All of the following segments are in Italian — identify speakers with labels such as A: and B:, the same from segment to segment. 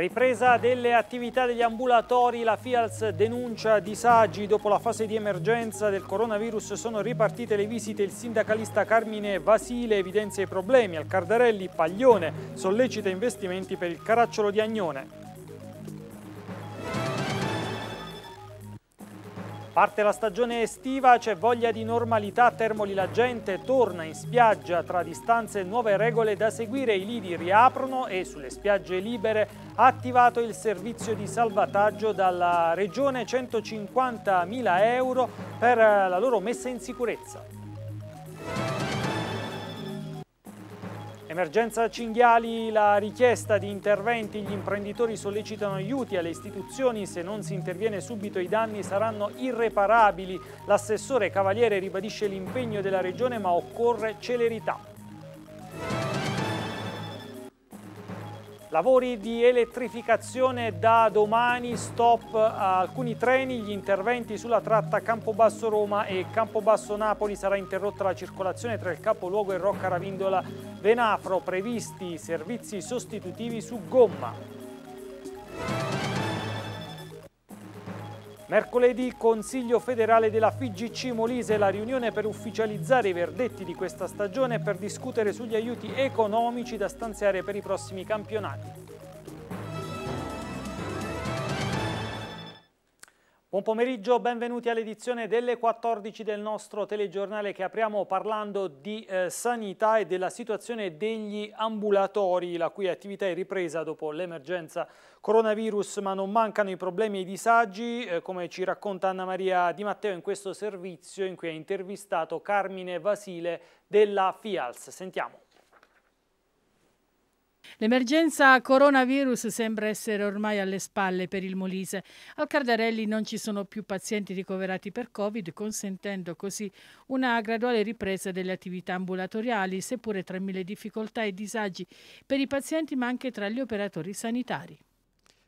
A: Ripresa delle attività degli ambulatori, la FIALS denuncia disagi dopo la fase di emergenza del coronavirus, sono ripartite le visite, il sindacalista Carmine Vasile evidenzia i problemi, al Cardarelli Paglione sollecita investimenti per il caracciolo di Agnone. Parte la stagione estiva, c'è voglia di normalità, Termoli la gente torna in spiaggia tra distanze e nuove regole da seguire, i lidi riaprono e sulle spiagge libere ha attivato il servizio di salvataggio dalla regione 150.000 euro per la loro messa in sicurezza. Emergenza cinghiali, la richiesta di interventi, gli imprenditori sollecitano aiuti alle istituzioni, se non si interviene subito i danni saranno irreparabili. L'assessore Cavaliere ribadisce l'impegno della Regione ma occorre celerità. Lavori di elettrificazione da domani, stop a alcuni treni, gli interventi sulla tratta Campobasso-Roma e Campobasso-Napoli sarà interrotta la circolazione tra il capoluogo e Rocca Ravindola-Venafro, previsti servizi sostitutivi su gomma. Mercoledì Consiglio federale della FIGC Molise, la riunione per ufficializzare i verdetti di questa stagione e per discutere sugli aiuti economici da stanziare per i prossimi campionati. Buon pomeriggio, benvenuti all'edizione delle 14 del nostro telegiornale che apriamo parlando di eh, sanità e della situazione degli ambulatori, la cui attività è ripresa dopo l'emergenza coronavirus, ma non mancano i problemi e i disagi, eh, come ci racconta Anna Maria Di Matteo in questo servizio in cui ha intervistato Carmine Vasile della FIALS. Sentiamo.
B: L'emergenza coronavirus sembra essere ormai alle spalle per il Molise. Al Cardarelli non ci sono più pazienti ricoverati per Covid, consentendo così una graduale ripresa delle attività ambulatoriali, seppure tra mille difficoltà e disagi per i pazienti ma anche tra gli operatori sanitari.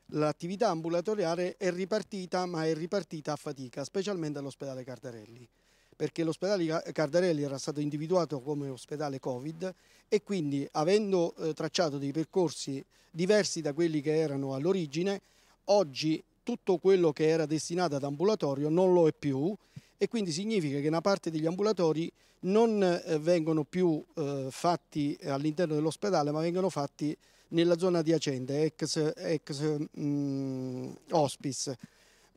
C: L'attività ambulatoriale è ripartita ma è ripartita a fatica, specialmente all'ospedale Cardarelli perché l'ospedale Cardarelli era stato individuato come ospedale Covid e quindi avendo eh, tracciato dei percorsi diversi da quelli che erano all'origine, oggi tutto quello che era destinato ad ambulatorio non lo è più e quindi significa che una parte degli ambulatori non eh, vengono più eh, fatti all'interno dell'ospedale ma vengono fatti nella zona adiacente, ex, ex mh, mm, hospice.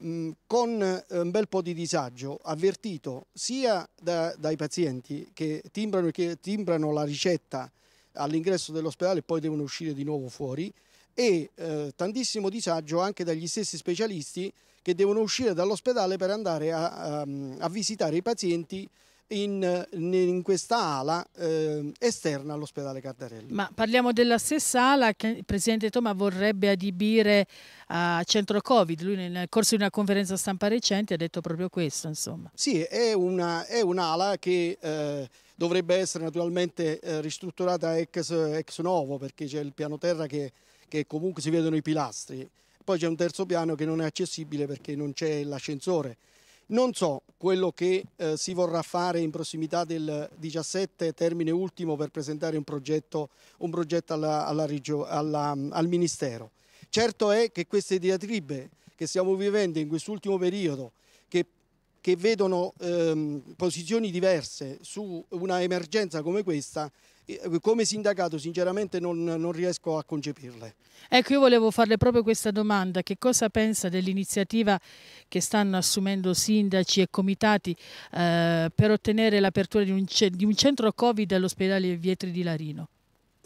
C: Mm, con eh, un bel po' di disagio avvertito sia da, dai pazienti che timbrano, che timbrano la ricetta all'ingresso dell'ospedale e poi devono uscire di nuovo fuori e eh, tantissimo disagio anche dagli stessi specialisti che devono uscire dall'ospedale per andare a, a, mm, a visitare i pazienti in, eh, in questa ala eh, esterna all'ospedale Cardarelli.
B: Ma parliamo della stessa ala che il Presidente Toma vorrebbe adibire a centro Covid, lui nel corso di una conferenza stampa recente ha detto proprio questo. Insomma.
C: Sì, è, una, è un'ala che... Eh, dovrebbe essere naturalmente eh, ristrutturata ex, ex, novo perché c'è il piano terra che, che comunque si vedono i pilastri, poi c'è un terzo piano che non è accessibile perché non c'è l'ascensore. Non so quello che eh, si vorrà fare in prossimità del 17, termine ultimo per presentare un progetto, un progetto alla, alla alla, al Ministero. Certo è che queste diatribe che stiamo vivendo in quest'ultimo periodo, che, che vedono ehm, posizioni diverse su una emergenza come questa, eh, come sindacato sinceramente non, non, riesco a concepirle.
B: Ecco, io volevo farle proprio questa domanda, che cosa pensa dell'iniziativa che stanno assumendo sindaci e comitati eh, per ottenere l'apertura di, di, un centro Covid all'ospedale Vietri di Larino?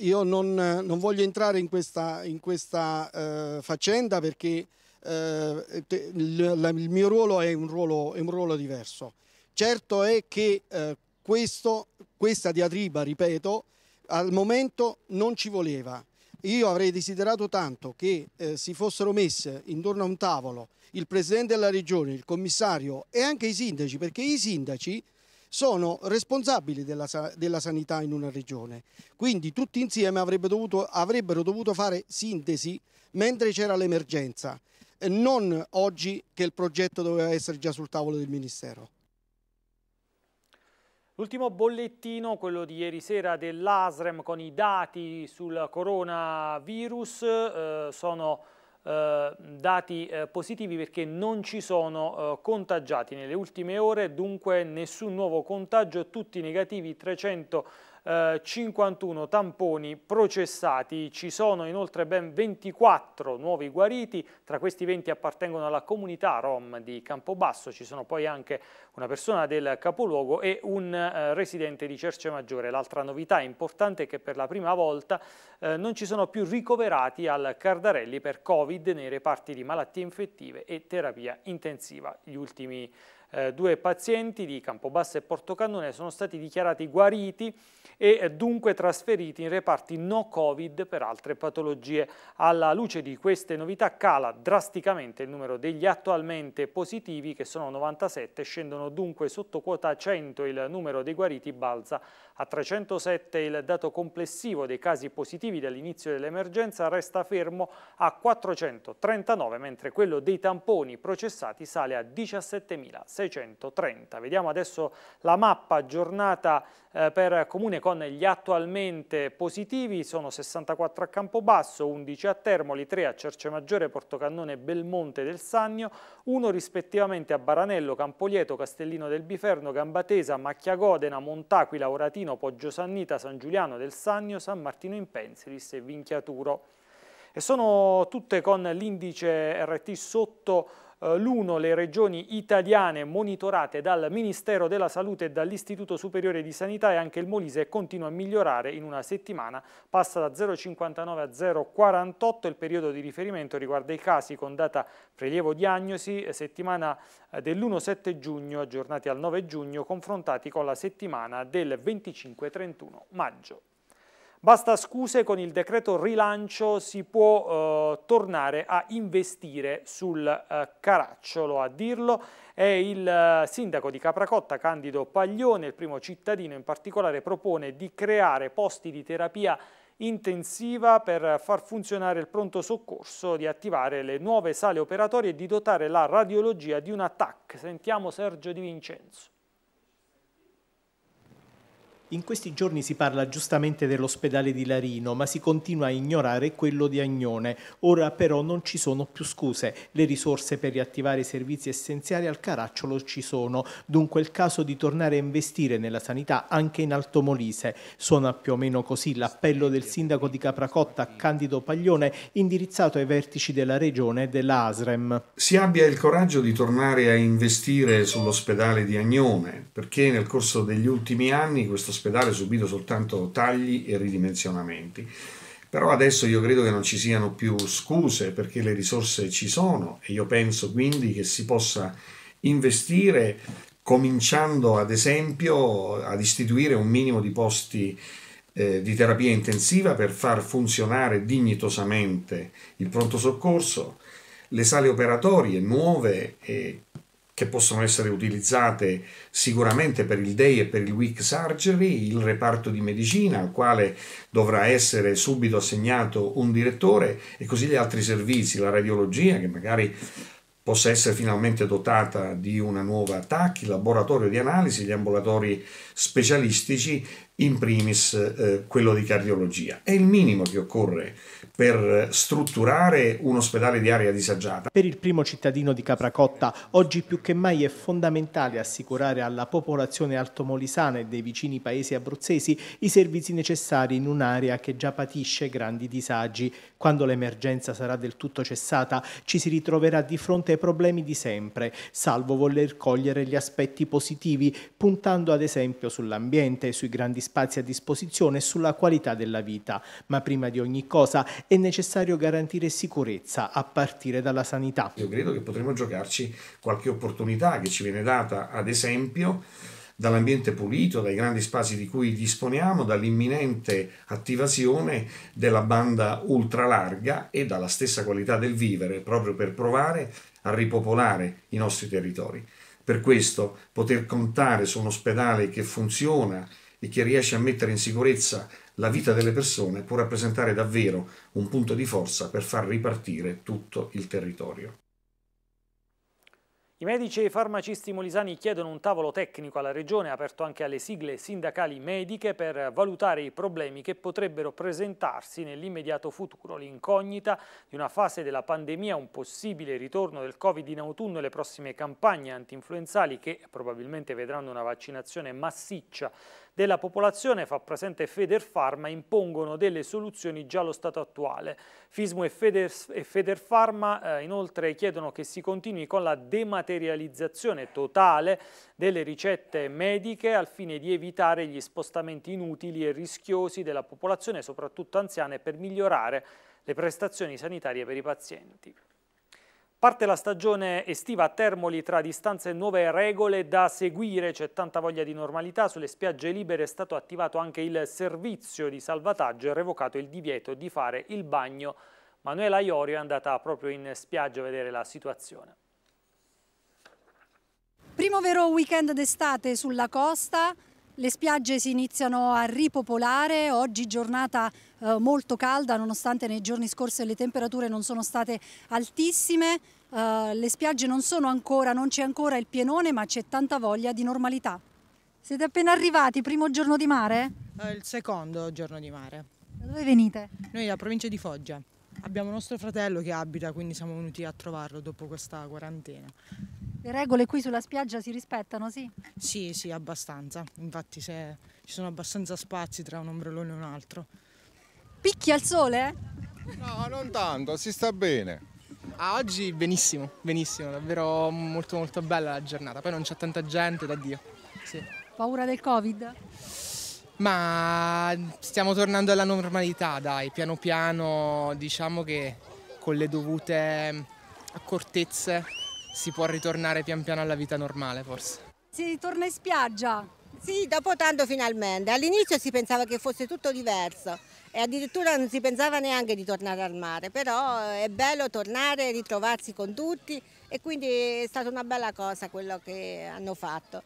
C: Io non, non, voglio entrare in questa, in questa eh, faccenda perché eh, te, il, il, mio ruolo è un ruolo, è un ruolo diverso. Certo è che eh, questo, questa diatriba, ripeto, al momento non ci voleva. Io avrei desiderato tanto che eh, si fossero messe intorno a un tavolo il Presidente della Regione, il Commissario e anche i sindaci, perché i sindaci sono responsabili della, della sanità in una regione. Quindi tutti insieme avrebbero dovuto, avrebbero dovuto fare sintesi mentre c'era l'emergenza, non oggi che il progetto doveva essere già sul tavolo del Ministero.
A: L'ultimo bollettino, quello di ieri sera dell'ASREM con i dati sul coronavirus, eh, sono eh, dati eh, positivi perché non ci sono eh, contagiati nelle ultime ore, dunque nessun nuovo contagio, tutti negativi, 300 51 eh, tamponi processati. Ci sono inoltre ben 24 nuovi guariti, tra questi 20 appartengono alla comunità Rom di Campobasso, ci sono poi anche una persona del capoluogo e un eh, residente di Cerce Maggiore. L'altra novità importante è che per la prima volta eh, non ci sono più ricoverati al Cardarelli per Covid nei reparti di malattie infettive e terapia intensiva. Gli ultimi eh, due pazienti di Campobasso e Portocannone sono stati dichiarati guariti e eh, dunque trasferiti in reparti no covid per altre patologie. Alla luce di queste novità cala drasticamente il numero degli attualmente positivi che sono 97, scendono dunque sotto quota 100 il numero dei guariti balza a 307 il dato complessivo dei casi positivi dall'inizio dell'emergenza resta fermo a 439 mentre quello dei tamponi processati sale a 17.000. 630. Vediamo adesso la mappa aggiornata eh, per Comune con gli attualmente positivi, sono 64 a Campobasso, 11 a Termoli, 3 a Cercemaggiore, Portocannone, Belmonte del Sannio, 1 rispettivamente a Baranello, Campolieto, Castellino del Biferno, Gambatesa, Macchiagodena, Montaquila, Oratino, Sannita, San Giuliano del Sannio, San Martino in Pensilis e Vinchiaturo. E sono tutte con l'indice RT sotto eh, l'uno le regioni italiane monitorate dal Ministero della Salute e dall'Istituto Superiore di Sanità e anche il Molise continua a migliorare in una settimana, passa da 0,59 a 0,48, il periodo di riferimento riguarda i casi con data prelievo diagnosi, settimana eh, dell'1-7 giugno aggiornati al 9 giugno confrontati con la settimana del 25-31 maggio. Basta scuse, con il decreto rilancio si può eh, tornare a investire sul eh, caracciolo. A dirlo è il eh, sindaco di Capracotta, Candido Paglione, il primo cittadino in particolare propone di creare posti di terapia intensiva per far funzionare il pronto soccorso, di attivare le nuove sale operatorie e di dotare la radiologia di un attacco. Sentiamo Sergio Di Vincenzo.
D: In questi giorni si parla giustamente dell'ospedale di Larino, ma si continua a ignorare quello di Agnone. Ora però non ci sono più scuse. Le risorse per riattivare i servizi essenziali al Caracciolo ci sono. Dunque è il caso di tornare a investire nella sanità anche in Alto Molise. Suona più o meno così l'appello del sindaco di Capracotta, Candido Paglione, indirizzato ai vertici della regione e della
E: Si abbia il coraggio di tornare a investire sull'ospedale di Agnone, perché nel corso degli ultimi anni questo all'ospedale subito soltanto tagli e ridimensionamenti. Però adesso io credo che non ci siano più scuse perché le risorse ci sono e io penso quindi che si possa investire cominciando ad esempio ad istituire un minimo di posti eh, di terapia intensiva per far funzionare dignitosamente il pronto soccorso, le sale operatorie nuove e che possono essere utilizzate sicuramente per il day e per il week surgery, il reparto di medicina al quale dovrà essere subito assegnato un direttore e così gli altri servizi, la radiologia che magari possa essere finalmente dotata di una nuova TAC, il laboratorio di analisi, gli ambulatori specialistici in primis eh, quello di cardiologia. È il minimo che occorre per strutturare un ospedale di area disagiata.
D: Per il primo cittadino di Capracotta, oggi più che mai è fondamentale assicurare alla popolazione altomolisana e dei vicini paesi abruzzesi i servizi necessari in un'area che già patisce grandi disagi. Quando l'emergenza sarà del tutto cessata, ci si ritroverà di fronte ai problemi di sempre, salvo voler cogliere gli aspetti positivi, puntando ad esempio sull'ambiente, e sui grandi spazi spazi a disposizione e sulla qualità della vita. Ma prima di ogni cosa è necessario garantire sicurezza a partire dalla sanità. Io credo che potremmo giocarci
E: qualche opportunità che ci viene data, ad esempio, dall'ambiente pulito, dai grandi spazi di cui disponiamo, dall'imminente attivazione della banda ultralarga e dalla stessa qualità del vivere, proprio per provare a ripopolare i nostri territori. Per questo poter contare su un ospedale che funziona di chi riesce a mettere in sicurezza la vita delle persone può rappresentare davvero un punto di forza per far ripartire tutto il territorio.
A: I medici e i farmacisti molisani chiedono un tavolo tecnico alla Regione, aperto anche alle sigle sindacali mediche, per valutare i problemi che potrebbero presentarsi nell'immediato futuro, l'incognita di una fase della pandemia, un possibile ritorno del Covid in autunno e le prossime campagne antinfluenzali che probabilmente vedranno una vaccinazione massiccia della popolazione, fa presente Feder Pharma, impongono delle soluzioni già allo stato attuale. Fismo e, Feder, e Federfarma eh, inoltre chiedono che si continui con la dematerializzazione totale delle ricette mediche al fine di evitare gli spostamenti inutili e rischiosi della popolazione, soprattutto anziane, e per migliorare le prestazioni sanitarie per i pazienti. Parte la stagione estiva a Termoli tra distanze e nuove regole da seguire, c'è tanta voglia di normalità, sulle spiagge libere è stato attivato anche il servizio di salvataggio e revocato il divieto di fare il bagno. Manuela Iorio è andata proprio in spiaggia a vedere la situazione.
F: Primo vero weekend d'estate sulla costa, le spiagge si iniziano a ripopolare, oggi giornata eh, molto calda nonostante nei giorni scorsi le temperature non sono state altissime, eh, le spiagge non sono ancora, non c'è ancora il pienone ma c'è tanta voglia di normalità. Siete appena arrivati, primo giorno di mare?
B: Eh, il secondo giorno di mare.
F: Da dove venite?
B: Noi dalla provincia di Foggia, abbiamo nostro fratello che abita quindi siamo venuti a trovarlo dopo questa quarantena. Le regole qui sulla spiaggia si rispettano, sì? Sì, sì, abbastanza. Infatti se ci sono abbastanza spazi tra un ombrellone e un altro. Picchi al sole?
D: No, non tanto, si sta bene. Ah, oggi benissimo, benissimo, davvero molto molto bella la giornata. Poi non c'è tanta gente, da Dio. Sì.
F: Paura del Covid?
D: Ma stiamo tornando alla normalità, dai, piano piano, diciamo che con le dovute accortezze si può ritornare pian piano alla vita normale forse.
F: Si ritorna in spiaggia? Sì, dopo tanto finalmente. All'inizio si pensava che fosse tutto diverso e addirittura non si pensava neanche di tornare al mare, però eh, è bello tornare, ritrovarsi con tutti e quindi è stata una bella cosa quello che hanno fatto.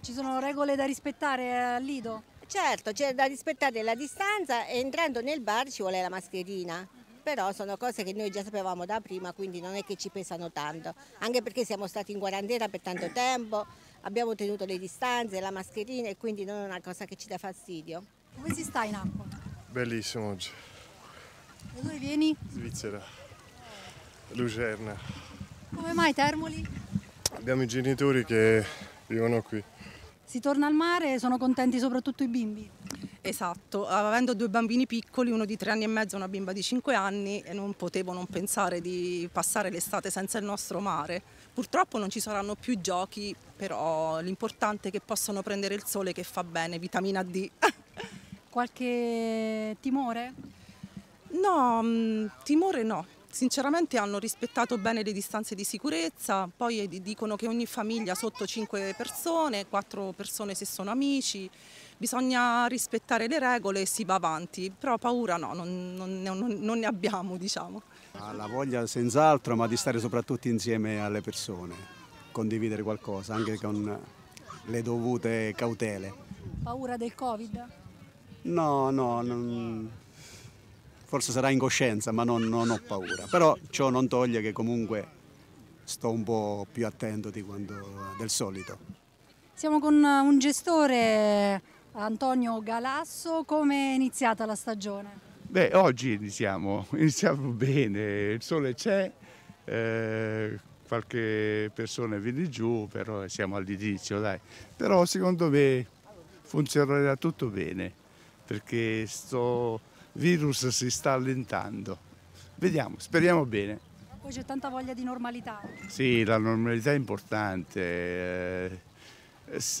F: Ci sono regole da rispettare eh, al Lido? Certo, c'è da rispettare la distanza e entrando nel bar ci vuole la mascherina però sono cose che noi già sapevamo da prima, quindi non è che ci pesano tanto, anche perché siamo stati in quarantena per tanto tempo, abbiamo tenuto le distanze, la mascherina e quindi non è una cosa che ci dà fastidio. Come si sta in acqua?
G: Bellissimo oggi.
F: Da dove vieni?
G: Svizzera, Lucerna.
F: Come mai Termoli?
G: Abbiamo i genitori che vivono qui.
F: Si torna al mare, e sono contenti soprattutto i bimbi? Esatto, avendo due bambini piccoli, uno di tre anni e mezzo e una bimba di cinque anni, non potevo non pensare di passare l'estate senza il nostro mare. Purtroppo non ci saranno più giochi, però l'importante è che possano prendere il sole che fa bene, vitamina D. Qualche timore? No, mm, timore no, sinceramente hanno rispettato bene le distanze di sicurezza, poi dicono che ogni famiglia sotto 5 persone, 4 persone se sono amici, bisogna rispettare le regole e si va avanti, però paura no, non, non, non ne abbiamo diciamo.
G: La voglia senz'altro, ma di stare soprattutto insieme alle persone, condividere qualcosa, anche con le dovute cautele.
F: Paura del Covid?
G: No, no, non... forse sarà incoscienza, ma non, non ho paura. Però ciò non toglie che comunque sto un po' più attento di quando del solito.
F: Siamo con un gestore Antonio Galasso, come è iniziata la stagione?
G: Beh, oggi iniziamo, iniziamo bene, il sole c'è, eh, qualche persona viene giù, però siamo all'inizio, dai. Però secondo me funzionerà tutto bene, perché questo virus si sta allentando. Vediamo, speriamo bene.
F: Poi c'è tanta voglia di normalità.
G: Sì, la normalità è importante. Eh,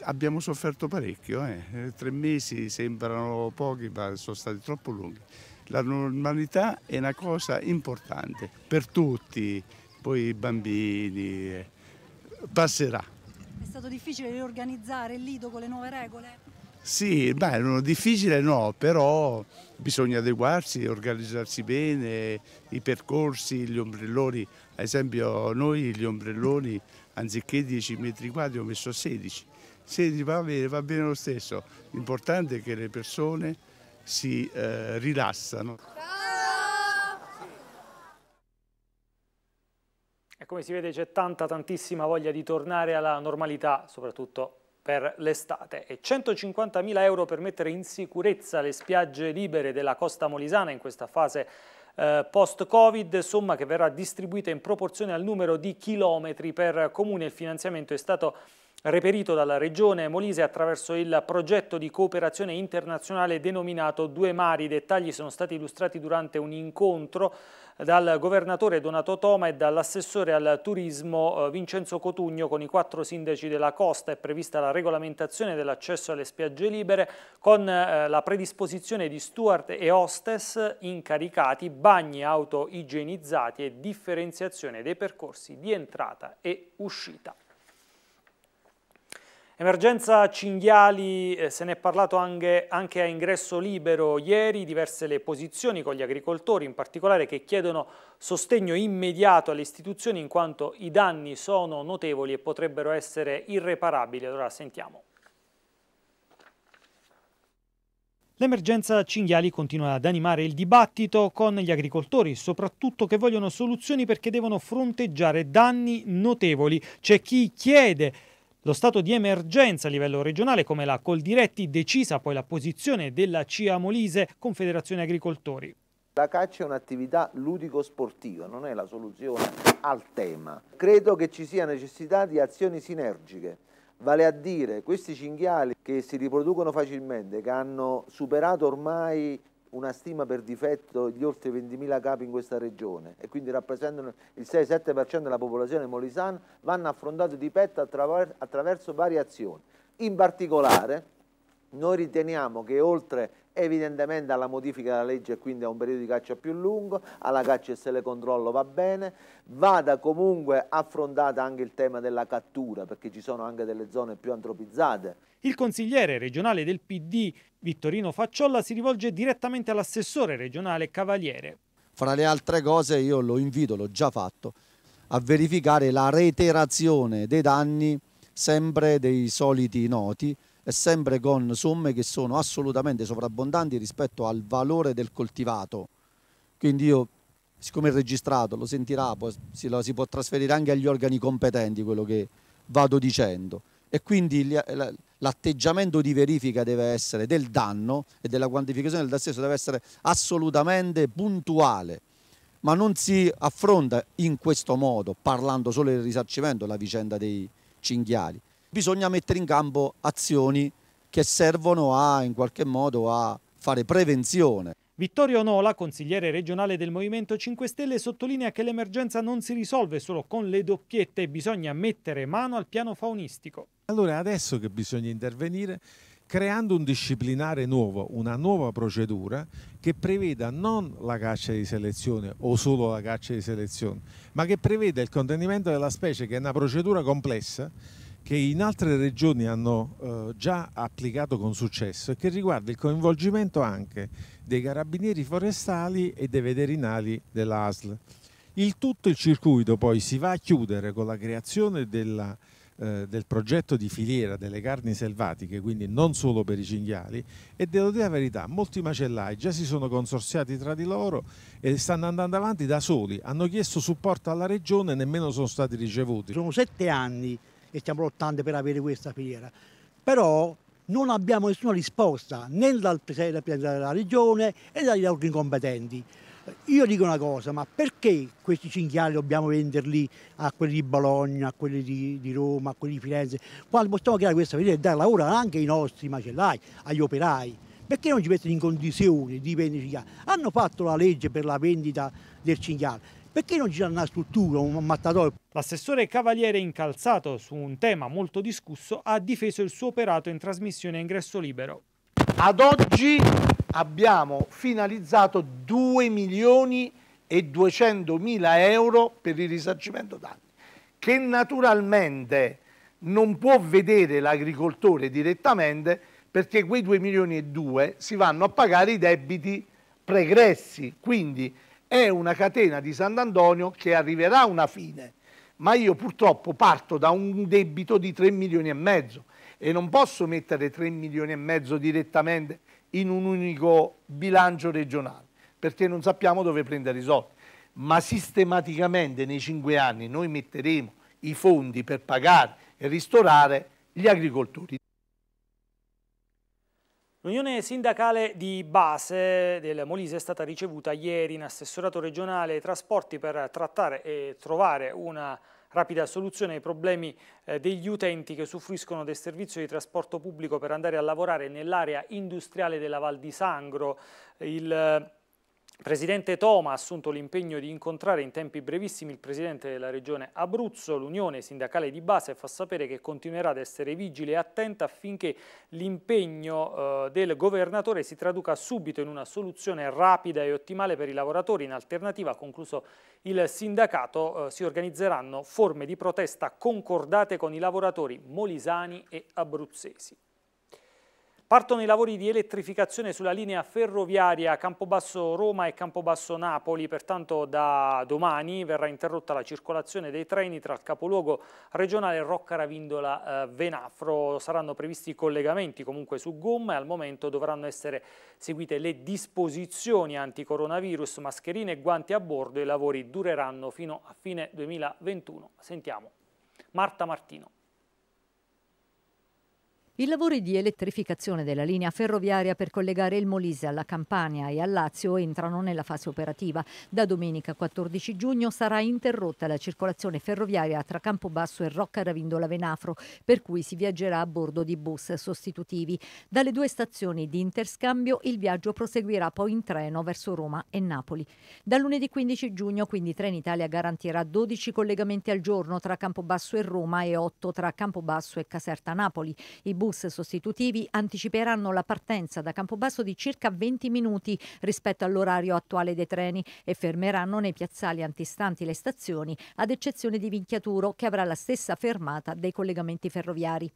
G: abbiamo sofferto parecchio, eh. eh. tre mesi sembrano pochi ma sono stati troppo lunghi. La normalità è una cosa importante per tutti, poi i bambini, eh, passerà.
F: È stato difficile riorganizzare il lido con le nuove regole?
G: Sì, beh, non difficile no, però bisogna adeguarsi, organizzarsi bene, i percorsi, gli ombrelloni, ad esempio noi gli ombrelloni anziché 10 metri quadri ho messo 16 se va bene, va bene lo stesso. L'importante è che le persone si eh, rilassano.
A: E come si vede c'è tanta, tantissima voglia di tornare alla normalità, soprattutto per l'estate e 150.000 euro per mettere in sicurezza le spiagge libere della costa molisana in questa fase eh, post-Covid, somma che verrà distribuita in proporzione al numero di chilometri per comune. Il finanziamento è stato reperito dalla Regione Molise attraverso il progetto di cooperazione internazionale denominato Due Mari. I dettagli sono stati illustrati durante un incontro dal governatore Donato Toma e dall'assessore al turismo eh, Vincenzo Cotugno con i quattro sindaci della costa. È prevista la regolamentazione dell'accesso alle spiagge libere con eh, la predisposizione di steward e hostess incaricati, bagni auto igienizzati e differenziazione dei percorsi di entrata e uscita. Emergenza cinghiali, eh, se ne è parlato anche, anche, a ingresso libero ieri, diverse le posizioni con gli agricoltori in particolare che chiedono sostegno immediato alle istituzioni in quanto i danni sono notevoli e potrebbero essere irreparabili. Allora sentiamo. L'emergenza cinghiali continua ad animare il dibattito con gli agricoltori, soprattutto che vogliono soluzioni perché devono fronteggiare danni notevoli. C'è chi chiede lo stato di emergenza a livello regionale, come la Coldiretti, decisa poi la posizione della CIA Molise, Confederazione Agricoltori.
D: La caccia è un'attività ludico-sportiva, non è la soluzione al tema. Credo che ci sia necessità di azioni sinergiche, vale a dire questi cinghiali che si riproducono facilmente, che hanno superato ormai una stima per difetto di oltre 20.000 capi in questa regione e quindi rappresentano il 6-7% della popolazione molisana, vanno affrontati di petto attraver attraverso varie azioni. In particolare noi riteniamo che oltre evidentemente alla modifica della legge e quindi a un periodo di caccia più lungo, alla caccia e se le controllo va bene, vada comunque affrontata anche il tema della cattura perché ci sono anche delle zone più antropizzate.
A: Il consigliere regionale del PD Vittorino Facciolla si rivolge direttamente all'assessore regionale Cavaliere.
C: Fra le altre cose io lo invito, l'ho già fatto, a verificare la reiterazione dei danni sempre dei soliti noti e sempre con somme che sono assolutamente sovrabbondanti rispetto al valore del coltivato. Quindi io, siccome è registrato, lo sentirà, si, può trasferire anche agli organi competenti quello che vado dicendo. E quindi l'atteggiamento di verifica deve essere del danno e della quantificazione del stesso deve essere assolutamente puntuale ma non si affronta in questo modo, parlando solo del risarcimento, la vicenda dei cinghiali bisogna mettere in campo azioni che servono a, in qualche modo a fare prevenzione.
A: Vittorio Nola, consigliere regionale del Movimento 5 Stelle, sottolinea che l'emergenza non si risolve solo con le doppiette, bisogna mettere mano al piano faunistico.
H: Allora adesso che bisogna intervenire creando un disciplinare nuovo, una nuova procedura che preveda non la caccia di selezione o solo la caccia di selezione, ma che preveda il contenimento della specie che è una procedura complessa che in altre regioni hanno eh, già applicato con successo e che riguarda il coinvolgimento anche dei carabinieri forestali e dei veterinari dell'ASL. Il tutto il circuito poi si va a chiudere con la creazione della, eh, del progetto di filiera delle carni selvatiche, quindi non solo per i cinghiali, e devo dire la verità, molti macellai già si sono consorziati tra di loro e stanno andando avanti da soli, hanno chiesto supporto alla regione e nemmeno sono stati ricevuti. Sono sette anni e stiamo lottando per avere questa filiera. Però non abbiamo nessuna
D: risposta né dal Presidente della Regione né dagli organi competenti. Io dico una cosa, ma perché questi cinghiali dobbiamo venderli a quelli di Bologna, a quelli di, di Roma, a quelli di Firenze, quando possiamo creare questa filiera e dare lavoro anche ai nostri macellai, agli operai? Perché non ci mettono in condizione di vendere cinghiali? Hanno fatto la legge per la vendita del cinghiale, perché non c'è una struttura, un mattatoio?
A: L'assessore Cavaliere Incalzato, su un tema molto discusso, ha difeso il suo operato in trasmissione a ingresso libero.
D: Ad oggi abbiamo finalizzato 2 milioni e 200 mila euro per il risarcimento danni, che naturalmente non può vedere l'agricoltore direttamente perché quei 2 milioni e 2 si vanno a pagare i debiti pregressi, quindi è una catena di Sant'Antonio che arriverà a una fine, ma io purtroppo parto da un debito di 3 milioni e mezzo e non posso mettere 3 milioni e mezzo direttamente in un unico bilancio regionale perché non sappiamo dove prendere i soldi. Ma sistematicamente nei cinque anni noi metteremo i fondi per pagare e ristorare gli agricoltori.
A: L'unione sindacale di base del Molise è stata ricevuta ieri in assessorato regionale ai trasporti per trattare e trovare una rapida soluzione ai problemi eh, degli utenti che soffriscono del servizio di trasporto pubblico per andare a lavorare nell'area industriale della Val di Sangro. Il eh, presidente Toma ha assunto l'impegno di incontrare in tempi brevissimi il presidente della regione Abruzzo, l'Unione Sindacale di Base, fa sapere che continuerà ad essere vigile e attenta affinché l'impegno eh, del governatore si traduca subito in una soluzione rapida e ottimale per i lavoratori. In alternativa, concluso il sindacato, eh, si organizzeranno forme di protesta concordate con i lavoratori molisani e abruzzesi. Partono i lavori di elettrificazione sulla linea ferroviaria Campobasso-Roma e Campobasso-Napoli, pertanto da domani verrà interrotta la circolazione dei treni tra il capoluogo regionale Rocca Ravindola-Venafro. Eh, Saranno previsti collegamenti comunque su gomma e al momento dovranno essere seguite le disposizioni anticoronavirus, mascherine e guanti a bordo. I lavori dureranno fino a fine 2021. Sentiamo Marta Martino.
I: I lavori di elettrificazione della linea ferroviaria per collegare il Molise alla Campania e al Lazio entrano nella fase operativa. Da domenica 14 giugno sarà interrotta la circolazione ferroviaria tra Campobasso e Rocca Ravindola Venafro, per cui si viaggerà a bordo di bus sostitutivi. Dalle due stazioni di interscambio il viaggio proseguirà poi in treno verso Roma e Napoli. Da lunedì 15 giugno quindi Trenitalia garantirà 12 collegamenti al giorno tra Campobasso e Roma e 8 tra Campobasso e Caserta Napoli. I bus bus sostitutivi anticiperanno la partenza da Campobasso di circa 20 minuti rispetto all'orario attuale dei treni e fermeranno nei piazzali antistanti le stazioni, ad eccezione di Vinchiaturo, che avrà la stessa fermata dei collegamenti ferroviari.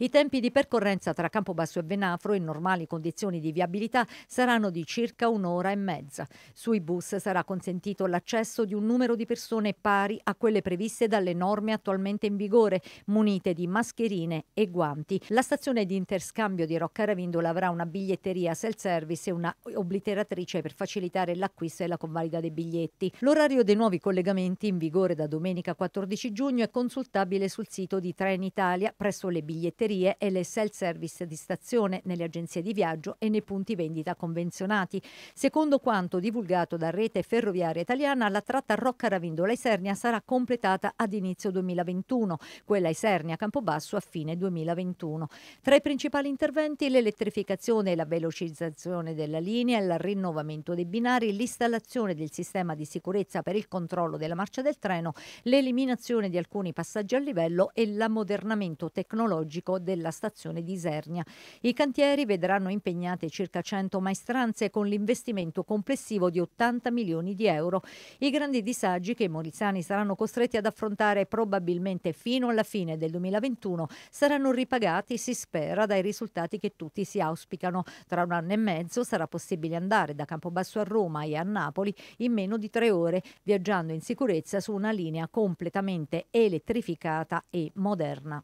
I: I tempi di percorrenza tra Campobasso e Venafro in normali condizioni di viabilità saranno di circa un'ora e mezza. Sui bus sarà consentito l'accesso di un numero di persone pari a quelle previste dalle norme attualmente in vigore, munite di mascherine e guanti. La stazione di interscambio di Rocca Ravindola avrà una biglietteria self-service e una obliteratrice per facilitare l'acquisto e la convalida dei biglietti. L'orario dei nuovi collegamenti in vigore da domenica 14 giugno è consultabile sul sito di Trenitalia presso le biglietterie segreterie e le self-service di stazione, nelle agenzie di viaggio e nei punti vendita convenzionati. Secondo quanto divulgato da Rete Ferroviaria Italiana, la tratta Rocca Ravindola Isernia sarà completata ad inizio 2021, quella Isernia Campobasso a fine 2021. Tra i principali interventi l'elettrificazione e la velocizzazione della linea, il rinnovamento dei binari, l'installazione del sistema di sicurezza per il controllo della marcia del treno, l'eliminazione di alcuni passaggi a livello e l'ammodernamento tecnologico della stazione di Isernia. I cantieri vedranno impegnate circa 100 maestranze con l'investimento complessivo di 80 milioni di euro. I grandi disagi che i morisani saranno costretti ad affrontare probabilmente fino alla fine del 2021 saranno ripagati, si spera, dai risultati che tutti si auspicano. Tra un anno e mezzo sarà possibile andare da Campobasso a Roma e a Napoli in meno di tre ore, viaggiando in sicurezza su una linea completamente elettrificata e moderna.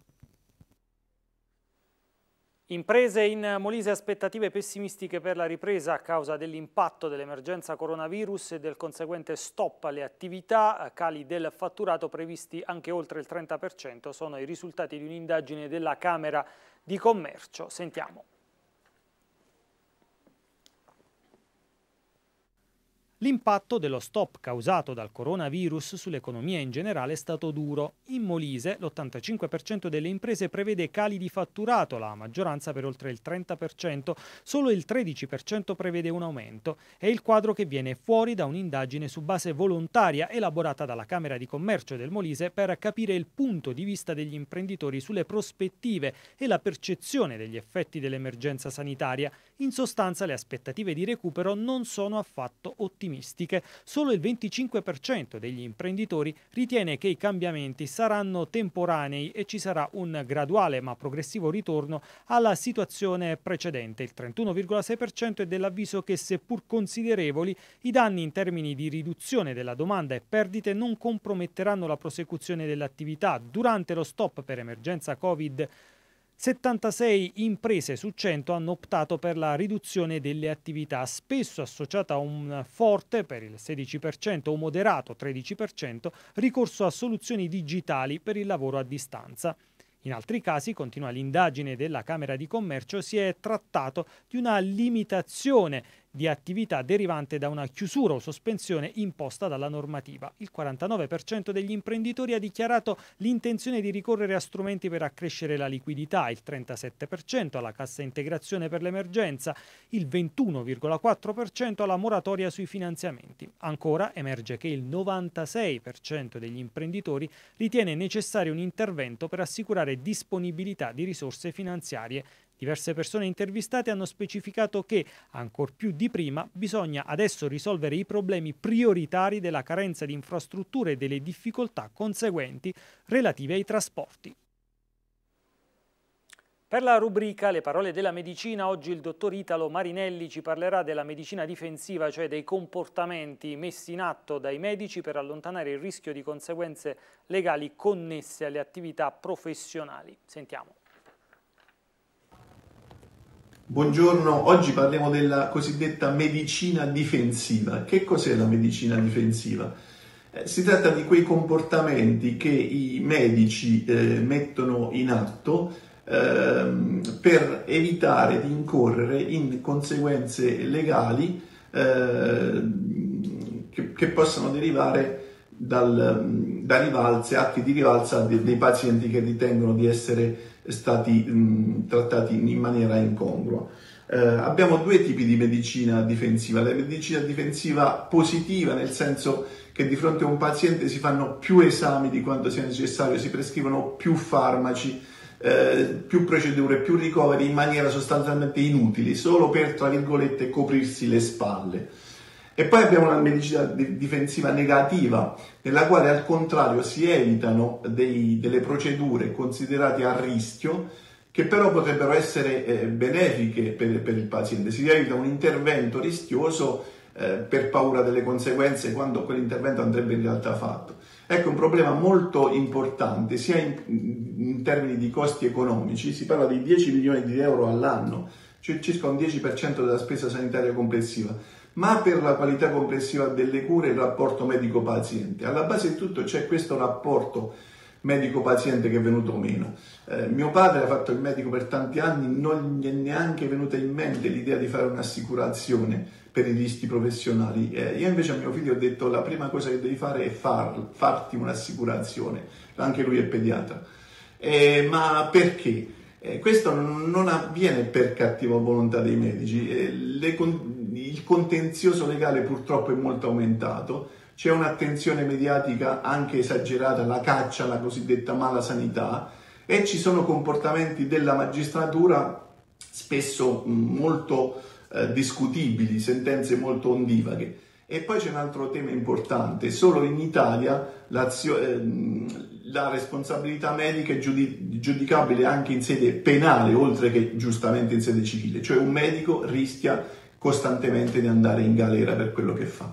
A: Imprese in Molise aspettative pessimistiche per la ripresa a causa dell'impatto dell'emergenza coronavirus e del conseguente stop alle attività, cali del fatturato previsti anche oltre il 30% sono i risultati di un'indagine della Camera di Commercio. Sentiamo. L'impatto dello stop causato dal coronavirus sull'economia in generale è stato duro. In Molise l'85% delle imprese prevede cali di fatturato, la maggioranza per oltre il 30%, solo il 13% prevede un aumento. È il quadro che viene fuori da un'indagine su base volontaria elaborata dalla Camera di Commercio del Molise per capire il punto di vista degli imprenditori sulle prospettive e la percezione degli effetti dell'emergenza sanitaria. In sostanza le aspettative di recupero non sono affatto ottimistiche. Solo il 25% degli imprenditori ritiene che i cambiamenti saranno temporanei e ci sarà un graduale ma progressivo ritorno alla situazione precedente. Il 31,6% è dell'avviso che seppur considerevoli i danni in termini di riduzione della domanda e perdite non comprometteranno la prosecuzione dell'attività durante lo stop per emergenza Covid-19 76 imprese su 100 hanno optato per la riduzione delle attività, spesso associata a un forte per il 16% o moderato 13% ricorso a soluzioni digitali per il lavoro a distanza. In altri casi, continua l'indagine della Camera di Commercio, si è trattato di una limitazione di attività derivante da una chiusura o sospensione imposta dalla normativa. Il 49% degli imprenditori ha dichiarato l'intenzione di ricorrere a strumenti per accrescere la liquidità, il 37% alla cassa integrazione per l'emergenza, il 21,4% alla moratoria sui finanziamenti. Ancora emerge che il 96% degli imprenditori ritiene necessario un intervento per assicurare disponibilità di risorse finanziarie Diverse persone intervistate hanno specificato che, ancor più di prima, bisogna adesso risolvere i problemi prioritari della carenza di infrastrutture e delle difficoltà conseguenti relative ai trasporti. Per la rubrica Le parole della medicina, oggi il dottor Italo Marinelli ci parlerà della medicina difensiva, cioè dei comportamenti messi in atto dai medici per allontanare il rischio di conseguenze legali connesse alle attività professionali. Sentiamo.
J: Buongiorno, oggi parliamo della cosiddetta medicina difensiva. Che cos'è la medicina difensiva? Eh, si tratta di quei comportamenti che i medici eh, mettono in atto eh, per evitare di incorrere in conseguenze legali ehm, che, che, possono derivare dal, da rivalze, atti di rivalsa dei, dei pazienti che ritengono di essere stati mh, mm, trattati in maniera incongrua. Eh, abbiamo due tipi di medicina difensiva, la medicina difensiva positiva nel senso che di fronte a un paziente si fanno più esami di quanto sia necessario, si prescrivono più farmaci, eh, più procedure, più ricoveri in maniera sostanzialmente inutile, solo per, tra virgolette, coprirsi le spalle. E poi abbiamo una medicina difensiva negativa, nella quale al contrario si evitano dei, delle procedure considerate a rischio, che però potrebbero essere eh, benefiche per, per, il paziente. Si evita un intervento rischioso eh, per paura delle conseguenze quando quell'intervento andrebbe in realtà fatto. Ecco un problema molto importante sia in, in termini di costi economici, si parla di 10 milioni di euro all'anno, cioè circa un 10% della spesa sanitaria complessiva ma per la qualità complessiva delle cure e il rapporto medico-paziente. Alla base di tutto c'è questo rapporto medico-paziente che è venuto meno. Eh, mio padre ha fatto il medico per tanti anni, non gli è neanche venuta in mente l'idea di fare un'assicurazione per i rischi professionali. Eh, io invece a mio figlio ho detto la prima cosa che devi fare è far, farti un'assicurazione, anche lui è pediatra. Eh, ma perché? Eh, questo non avviene per cattiva volontà dei medici, eh, le, con- il contenzioso legale purtroppo è molto aumentato, c'è un'attenzione mediatica anche esagerata alla caccia alla cosiddetta mala sanità e ci sono comportamenti della magistratura spesso molto eh, discutibili, sentenze molto ondivaghe. E poi c'è un altro tema importante, solo in Italia ehm, la responsabilità medica è giudicabile anche in sede penale, oltre che giustamente in sede civile, cioè un medico rischia costantemente di andare in galera per quello che fa.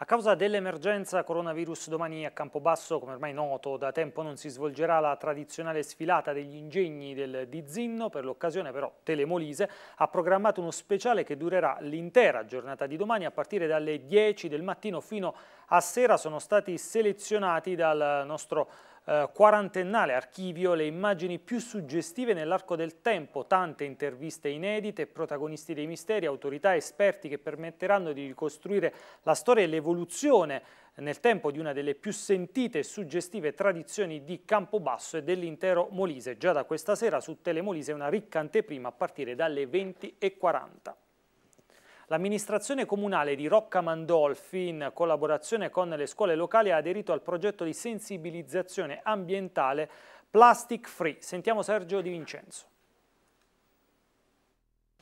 A: A causa dell'emergenza coronavirus domani a Campobasso, come ormai noto, da tempo non si svolgerà la tradizionale sfilata degli ingegni del Dizinno, per l'occasione però Telemolise ha programmato uno speciale che durerà l'intera giornata di domani a partire dalle 10 del mattino fino a sera, sono stati selezionati dal nostro eh, quarantennale archivio le immagini più suggestive nell'arco del tempo, tante interviste inedite, protagonisti dei misteri, autorità, esperti che permetteranno di ricostruire la storia e l'evoluzione nel tempo di una delle più sentite e suggestive tradizioni di Campobasso e dell'intero Molise. Già da questa sera su Telemolise una ricca anteprima a partire dalle 20.40. L'amministrazione comunale di Rocca Mandolfi, in collaborazione con le scuole locali, ha aderito al progetto di sensibilizzazione ambientale Plastic Free. Sentiamo Sergio Di Vincenzo.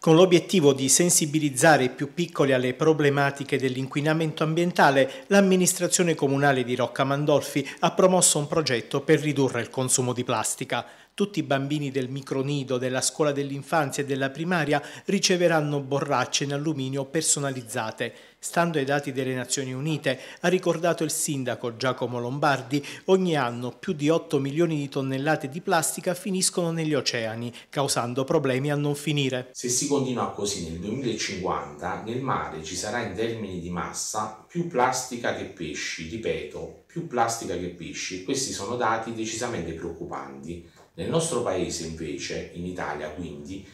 D: Con l'obiettivo di sensibilizzare i più piccoli alle problematiche dell'inquinamento ambientale, l'amministrazione comunale di Rocca Mandolfi ha promosso un progetto per ridurre il consumo di plastica. Tutti i bambini del micronido, della scuola dell'infanzia e della primaria riceveranno borracce in alluminio personalizzate. Stando ai dati delle Nazioni Unite, ha ricordato il sindaco Giacomo Lombardi, ogni anno più di 8 milioni di tonnellate di plastica finiscono negli oceani, causando problemi a non finire. Se si continua
H: così nel 2050, nel mare ci sarà in termini di massa più plastica che pesci, ripeto, più plastica che pesci. Questi sono dati decisamente preoccupanti nel nostro paese invece, in Italia quindi,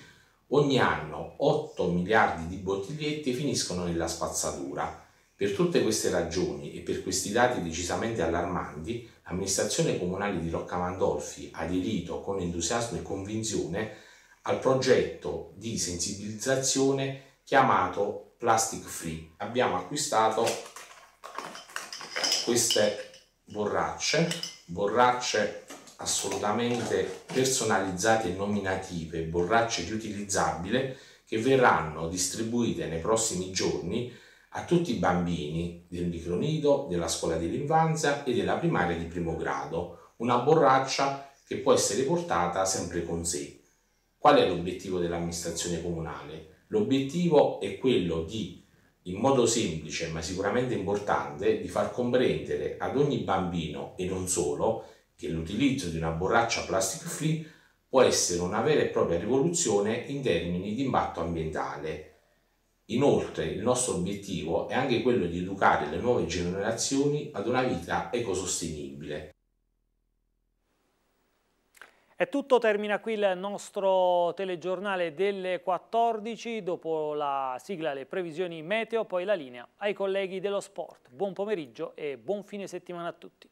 H: ogni anno 8 miliardi di bottigliette finiscono nella spazzatura. Per tutte queste ragioni e per questi dati decisamente allarmanti, l'amministrazione comunale di Rocca Mandolfi ha aderito con entusiasmo e convinzione al progetto di sensibilizzazione chiamato Plastic Free. Abbiamo acquistato queste borracce, borracce assolutamente personalizzate e nominative, borracce riutilizzabili che verranno distribuite nei prossimi giorni a tutti i bambini del micronido, della scuola dell'infanzia e della primaria di primo grado, una borraccia che può essere portata sempre con sé. Qual è l'obiettivo dell'amministrazione comunale? L'obiettivo è quello di in modo semplice ma sicuramente importante di far comprendere ad ogni bambino e non solo che l'utilizzo di una borraccia plastic free può essere una vera e propria rivoluzione in termini di impatto ambientale. Inoltre il nostro obiettivo è anche quello di educare le nuove generazioni ad una vita ecosostenibile.
A: È tutto, termina qui il nostro telegiornale delle 14, dopo la sigla le previsioni meteo, poi la linea ai colleghi dello sport. Buon pomeriggio e buon fine settimana a tutti.